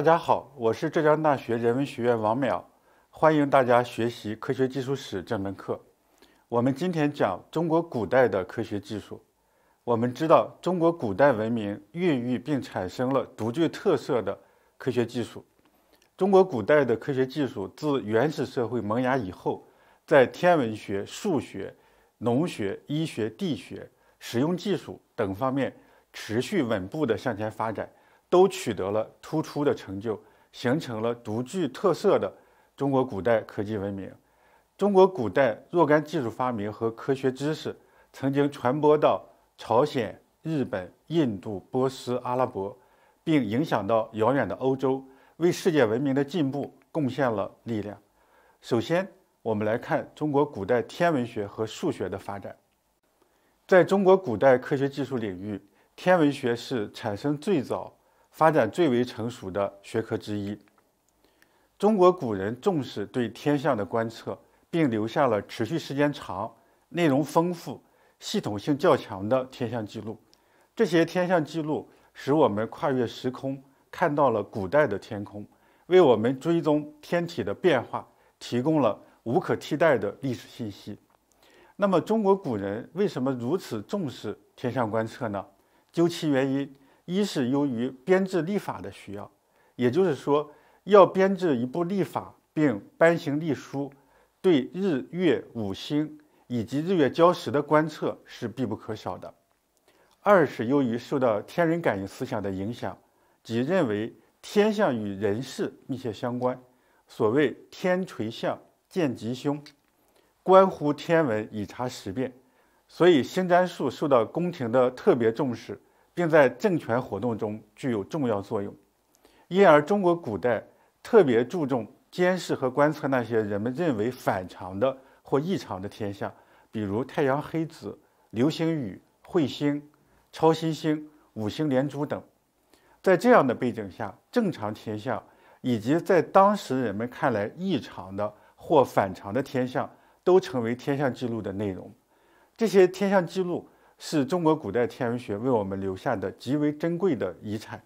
大家好，我是浙江大学人文学院王淼，欢迎大家学习科学技术史这门课。我们今天讲中国古代的科学技术。我们知道，中国古代文明孕育并产生了独具特色的科学技术。中国古代的科学技术自原始社会萌芽以后，在天文学、数学、农学、医学、地学、实用技术等方面持续稳步地向前发展。都取得了突出的成就，形成了独具特色的中国古代科技文明。中国古代若干技术发明和科学知识，曾经传播到朝鲜、日本、印度、波斯、阿拉伯，并影响到遥远的欧洲，为世界文明的进步贡献了力量。首先，我们来看中国古代天文学和数学的发展。在中国古代科学技术领域，天文学是产生最早。发展最为成熟的学科之一。中国古人重视对天象的观测，并留下了持续时间长、内容丰富、系统性较强的天象记录。这些天象记录使我们跨越时空看到了古代的天空，为我们追踪天体的变化提供了无可替代的历史信息。那么，中国古人为什么如此重视天象观测呢？究其原因。一是由于编制历法的需要，也就是说，要编制一部历法并颁行历书，对日月五星以及日月交食的观测是必不可少的。二是由于受到天人感应思想的影响，即认为天象与人事密切相关，所谓天垂象见吉凶，关乎天文以察时变，所以星占术受到宫廷的特别重视。并在政权活动中具有重要作用，因而中国古代特别注重监视和观测那些人们认为反常的或异常的天象，比如太阳黑子、流星雨、彗星、超新星、五星连珠等。在这样的背景下，正常天象以及在当时人们看来异常的或反常的天象，都成为天象记录的内容。这些天象记录。是中国古代天文学为我们留下的极为珍贵的遗产。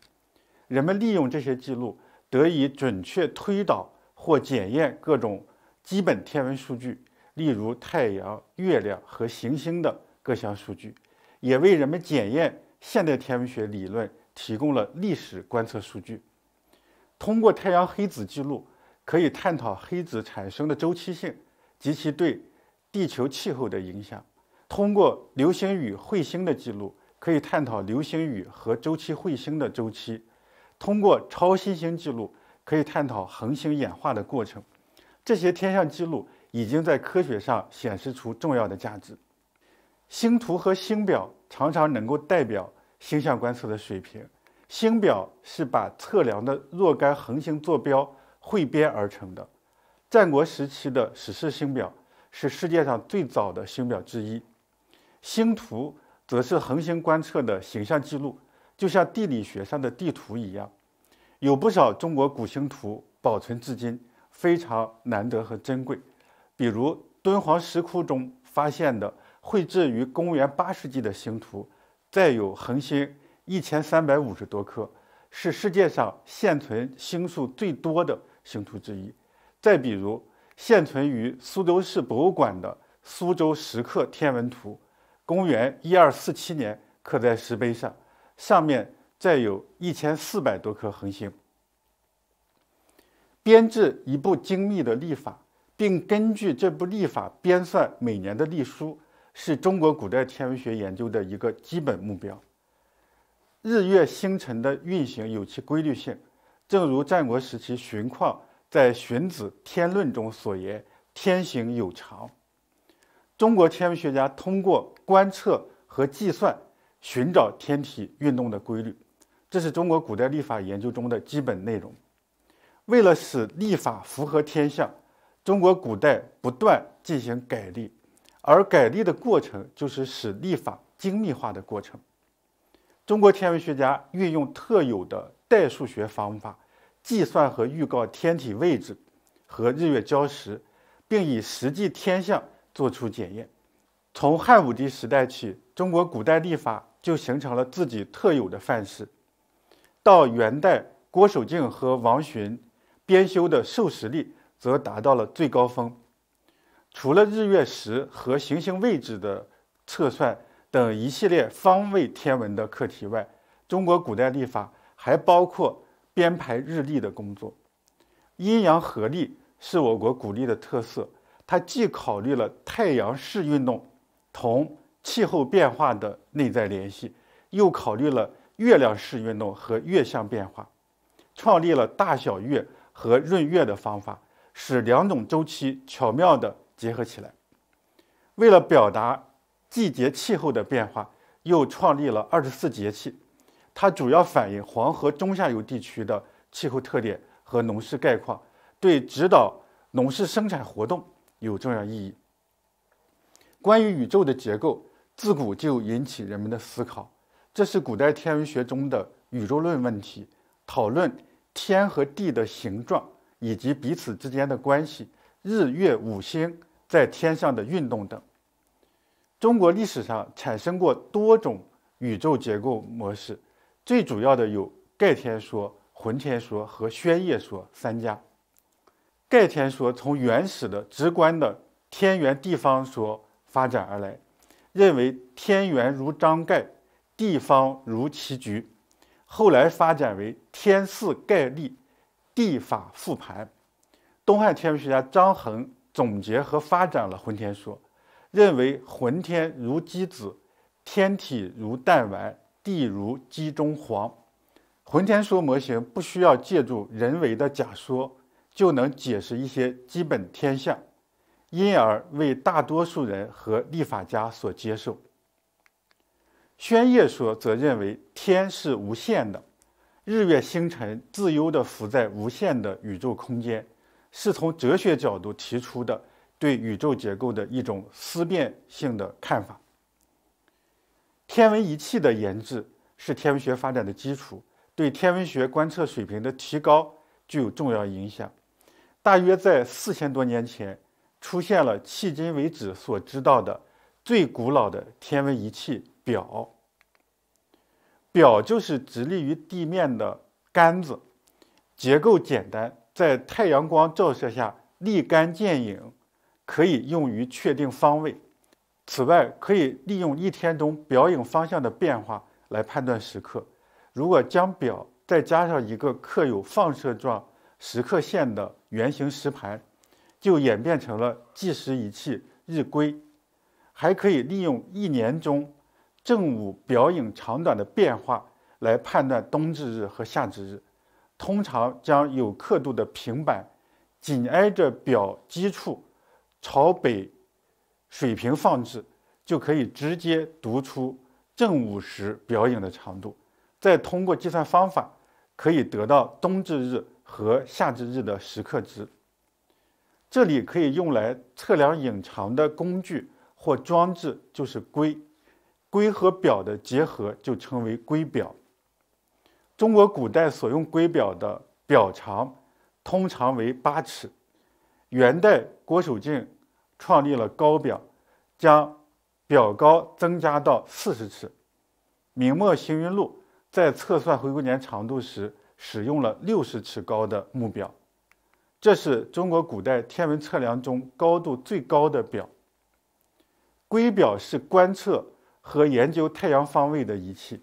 人们利用这些记录，得以准确推导或检验各种基本天文数据，例如太阳、月亮和行星的各项数据，也为人们检验现代天文学理论提供了历史观测数据。通过太阳黑子记录，可以探讨黑子产生的周期性及其对地球气候的影响。通过流星雨、彗星的记录，可以探讨流星雨和周期彗星的周期；通过超新星记录，可以探讨恒星演化的过程。这些天象记录已经在科学上显示出重要的价值。星图和星表常常能够代表星象观测的水平。星表是把测量的若干恒星坐标汇编而成的。战国时期的《史氏星表》是世界上最早的星表之一。星图则是恒星观测的形象记录，就像地理学上的地图一样。有不少中国古星图保存至今，非常难得和珍贵。比如敦煌石窟中发现的绘制于公元八世纪的星图，载有恒星一千三百五十多颗，是世界上现存星数最多的星图之一。再比如现存于苏州市博物馆的苏州石刻天文图。公元一二四七年刻在石碑上，上面载有一千四百多颗恒星。编制一部精密的历法，并根据这部历法编算每年的历书，是中国古代天文学研究的一个基本目标。日月星辰的运行有其规律性，正如战国时期荀况在《荀子·天论》中所言：“天行有常。”中国天文学家通过观测和计算，寻找天体运动的规律，这是中国古代历法研究中的基本内容。为了使历法符合天象，中国古代不断进行改历，而改历的过程就是使历法精密化的过程。中国天文学家运用特有的代数学方法，计算和预告天体位置和日月交时，并以实际天象做出检验。从汉武帝时代起，中国古代历法就形成了自己特有的范式。到元代，郭守敬和王询编修的《授时历》则达到了最高峰。除了日月食和行星位置的测算等一系列方位天文的课题外，中国古代历法还包括编排日历的工作。阴阳合历是我国古历的特色，它既考虑了太阳式运动。同气候变化的内在联系，又考虑了月亮式运动和月相变化，创立了大小月和闰月的方法，使两种周期巧妙地结合起来。为了表达季节气候的变化，又创立了二十四节气，它主要反映黄河中下游地区的气候特点和农事概况，对指导农事生产活动有重要意义。关于宇宙的结构，自古就引起人们的思考。这是古代天文学中的宇宙论问题，讨论天和地的形状以及彼此之间的关系，日月五星在天上的运动等。中国历史上产生过多种宇宙结构模式，最主要的有盖天说、浑天说和宣夜说三家。盖天说从原始的直观的天圆地方说。发展而来，认为天圆如张盖，地方如棋局，后来发展为天似盖立，地法复盘。东汉天文学家张衡总结和发展了浑天说，认为浑天如鸡子，天体如弹丸，地如鸡中黄。浑天说模型不需要借助人为的假说，就能解释一些基本天象。因而为大多数人和立法家所接受。宣业说则认为天是无限的，日月星辰自由地浮在无限的宇宙空间，是从哲学角度提出的对宇宙结构的一种思辨性的看法。天文仪器的研制是天文学发展的基础，对天文学观测水平的提高具有重要影响。大约在四千多年前。出现了迄今为止所知道的最古老的天文仪器——表。表就是直立于地面的杆子，结构简单，在太阳光照射下立竿见影，可以用于确定方位。此外，可以利用一天中表影方向的变化来判断时刻。如果将表再加上一个刻有放射状时刻线的圆形石盘。就演变成了计时仪器日规，还可以利用一年中正午表影长短的变化来判断冬至日和夏至日。通常将有刻度的平板紧挨着表基处，朝北水平放置，就可以直接读出正午时表影的长度。再通过计算方法，可以得到冬至日和夏至日的时刻值。这里可以用来测量隐藏的工具或装置就是圭，圭和表的结合就称为圭表。中国古代所用圭表的表长通常为八尺，元代郭守敬创立了高表，将表高增加到四十尺。明末行云路在测算回归年长度时，使用了六十尺高的木表。这是中国古代天文测量中高度最高的表。圭表是观测和研究太阳方位的仪器。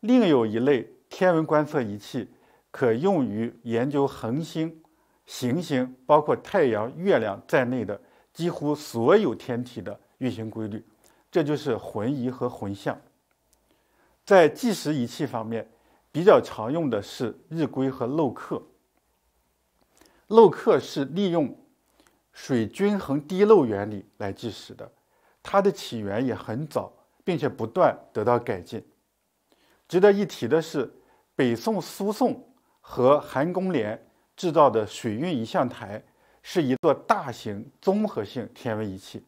另有一类天文观测仪器，可用于研究恒星、行星，包括太阳、月亮在内的几乎所有天体的运行规律。这就是浑仪和浑象。在计时仪器方面，比较常用的是日晷和漏刻。漏刻是利用水均衡滴漏原理来计时的，它的起源也很早，并且不断得到改进。值得一提的是，北宋苏颂和韩公廉制造的水运仪象台是一座大型综合性天文仪器，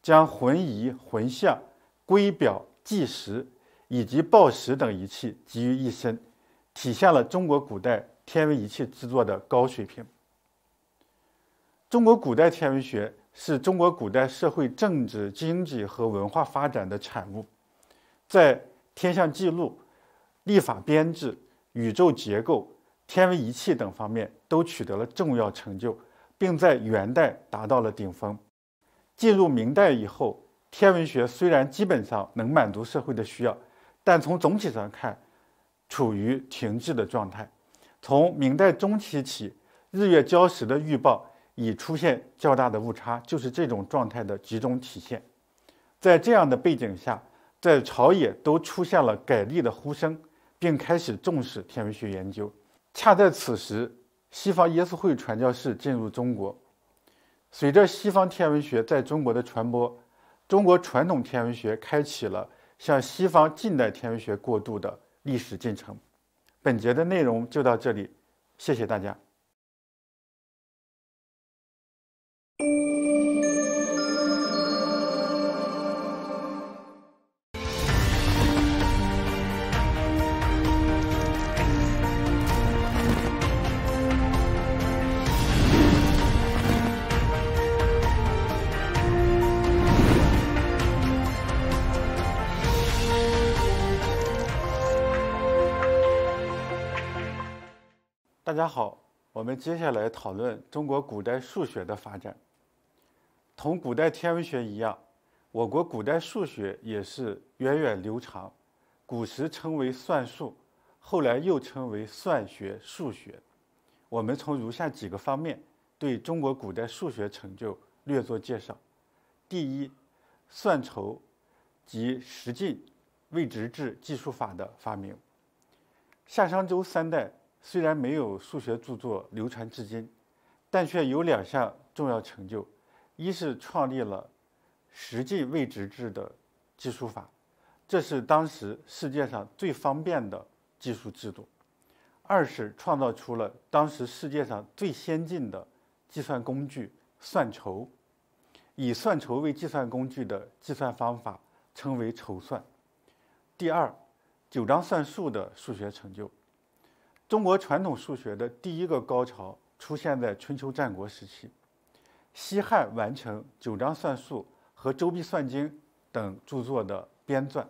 将浑仪、浑象、圭表、计时以及报时等仪器集于一身，体现了中国古代天文仪器制作的高水平。中国古代天文学是中国古代社会政治、经济和文化发展的产物，在天象记录、历法编制、宇宙结构、天文仪器等方面都取得了重要成就，并在元代达到了顶峰。进入明代以后，天文学虽然基本上能满足社会的需要，但从总体上看，处于停滞的状态。从明代中期起，日月交食的预报。已出现较大的误差，就是这种状态的集中体现。在这样的背景下，在朝野都出现了改历的呼声，并开始重视天文学研究。恰在此时，西方耶稣会传教士进入中国，随着西方天文学在中国的传播，中国传统天文学开启了向西方近代天文学过渡的历史进程。本节的内容就到这里，谢谢大家。大家好，我们接下来讨论中国古代数学的发展。同古代天文学一样，我国古代数学也是源远流长。古时称为算术，后来又称为算学、数学。我们从如下几个方面对中国古代数学成就略作介绍：第一，算筹及十进位置制计数法的发明。夏、商、周三代。虽然没有数学著作流传至今，但却有两项重要成就：一是创立了实际位置制的计数法，这是当时世界上最方便的计数制度；二是创造出了当时世界上最先进的计算工具算筹。以算筹为计算工具的计算方法称为筹算。第二，《九章算术》的数学成就。中国传统数学的第一个高潮出现在春秋战国时期，西汉完成《九章算术》和《周必算经》等著作的编撰，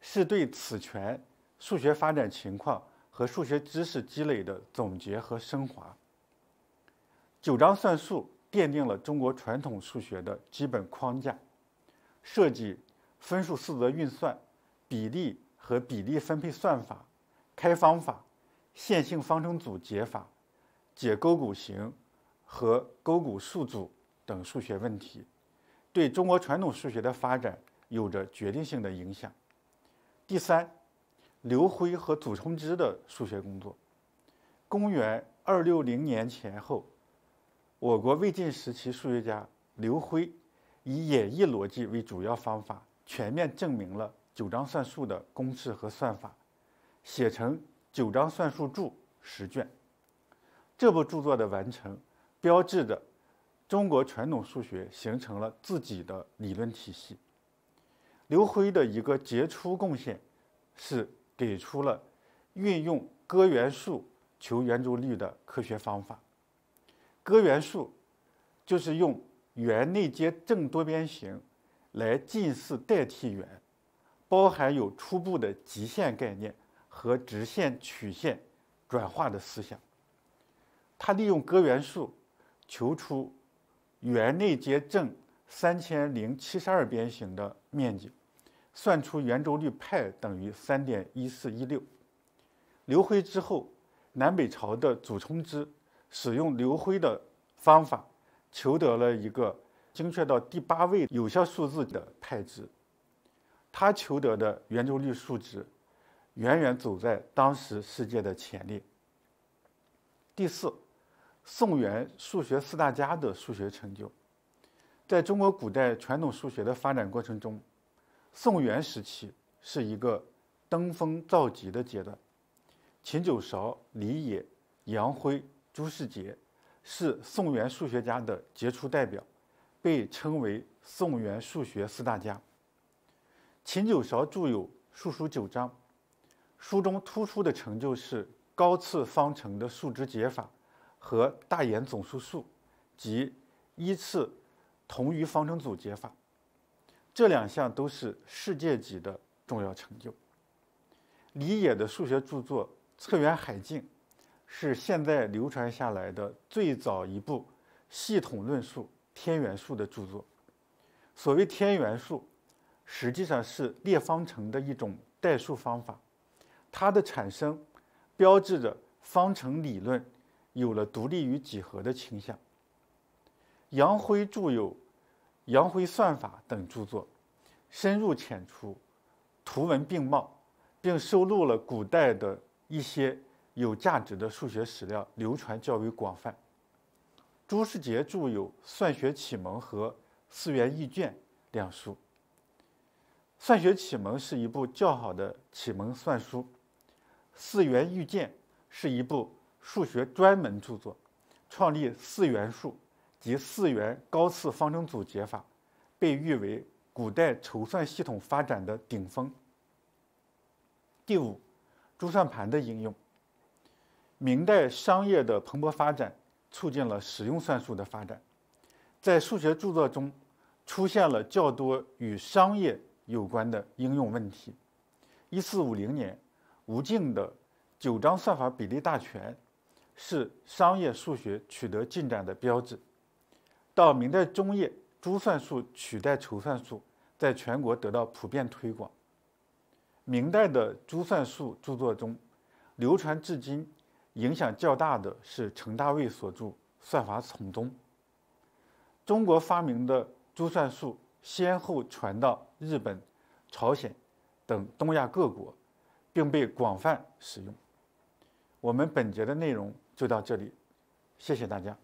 是对此前数学发展情况和数学知识积累的总结和升华。《九章算术》奠定了中国传统数学的基本框架，设计分数四则运算、比例和比例分配算法、开方法。线性方程组解法、解勾股形和勾股数组等数学问题，对中国传统数学的发展有着决定性的影响。第三，刘辉和祖冲之的数学工作。公元二六零年前后，我国魏晋时期数学家刘辉以演绎逻辑为主要方法，全面证明了《九章算术》的公式和算法，写成。《九章算术注》十卷，这部著作的完成，标志着中国传统数学形成了自己的理论体系。刘辉的一个杰出贡献，是给出了运用割圆术求圆周率的科学方法。割圆术就是用圆内接正多边形来近似代替圆，包含有初步的极限概念。和直线曲线转化的思想，他利用割圆术求出圆内接正三千零七十二边形的面积，算出圆周率派等于三点一四一六。刘辉之后，南北朝的祖冲之使用刘辉的方法，求得了一个精确到第八位有效数字的派值，他求得的圆周率数值。远远走在当时世界的前列。第四，宋元数学四大家的数学成就，在中国古代传统数学的发展过程中，宋元时期是一个登峰造极的阶段。秦九韶、李冶、杨辉、朱世杰是宋元数学家的杰出代表，被称为宋元数学四大家。秦九韶著有《数书九章》。书中突出的成就是高次方程的数值解法和大衍总数数及一次同余方程组解法，这两项都是世界级的重要成就。李野的数学著作《测源海境》是现在流传下来的最早一部系统论述天元术的著作。所谓天元术，实际上是列方程的一种代数方法。它的产生，标志着方程理论有了独立于几何的倾向。杨辉著有《杨辉算法》等著作，深入浅出，图文并茂，并收录了古代的一些有价值的数学史料，流传较为广泛。朱世杰著有《算学启蒙》和《四元易卷》两书，《算学启蒙》是一部较好的启蒙算书。《四元预见》是一部数学专门著作，创立四元数及四元高次方程组解法，被誉为古代筹算系统发展的顶峰。第五，珠算盘的应用。明代商业的蓬勃发展，促进了使用算术的发展，在数学著作中出现了较多与商业有关的应用问题。一四五零年。吴敬的《九章算法比例大全》是商业数学取得进展的标志。到明代中叶，珠算术取代筹算术，在全国得到普遍推广。明代的珠算术著作中，流传至今、影响较大的是程大卫所著《算法丛中》。中国发明的珠算术先后传到日本、朝鲜等东亚各国。并被广泛使用。我们本节的内容就到这里，谢谢大家。